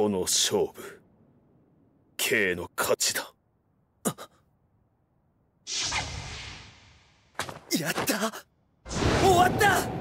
この勝負 K の勝ちだやった終わった